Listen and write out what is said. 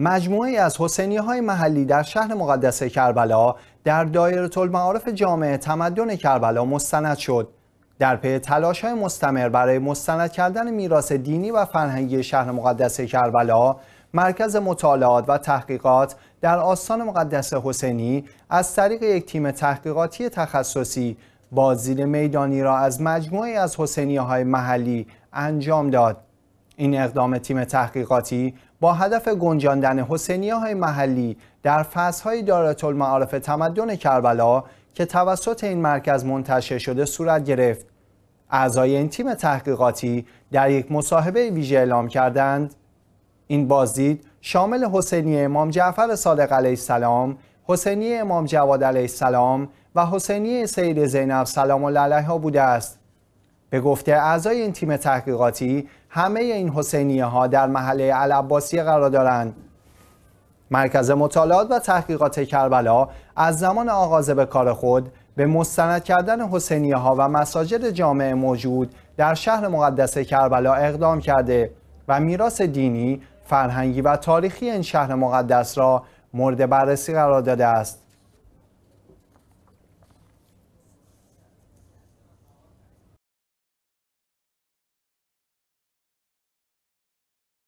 مجموعه از حسینی های محلی در شهر مقدس کربلا در دایره المعارف جامعه تمدن کربلا مستند شد. در پی تلاش های مستمر برای مستند کردن میراث دینی و فرهنگی شهر مقدس کربلا، مرکز مطالعات و تحقیقات در آستان مقدس حسینی از طریق یک تیم تحقیقاتی تخصصی بازدید میدانی را از مجموعه از حسینی های محلی انجام داد. این اقدام تیم تحقیقاتی با هدف گنجاندن حسینی های محلی در های دارت المعارف تمدن کربلا که توسط این مرکز منتشر شده صورت گرفت. اعضای این تیم تحقیقاتی در یک مصاحبه ویژه اعلام کردند این بازدید شامل حسینی امام جعفر صادق علیه السلام، حسینی امام جواد علیه السلام و حسینی سید زینب سلام الله علیها بوده است. به گفته اعضای این تیم تحقیقاتی همه این حسینیه ها در محله علباسی قرار دارند مرکز مطالعات و تحقیقات کربلا از زمان آغاز به کار خود به مستند کردن حسینیه ها و مساجد جامعه موجود در شهر مقدس کربلا اقدام کرده و میراث دینی، فرهنگی و تاریخی این شهر مقدس را مورد بررسی قرار داده است.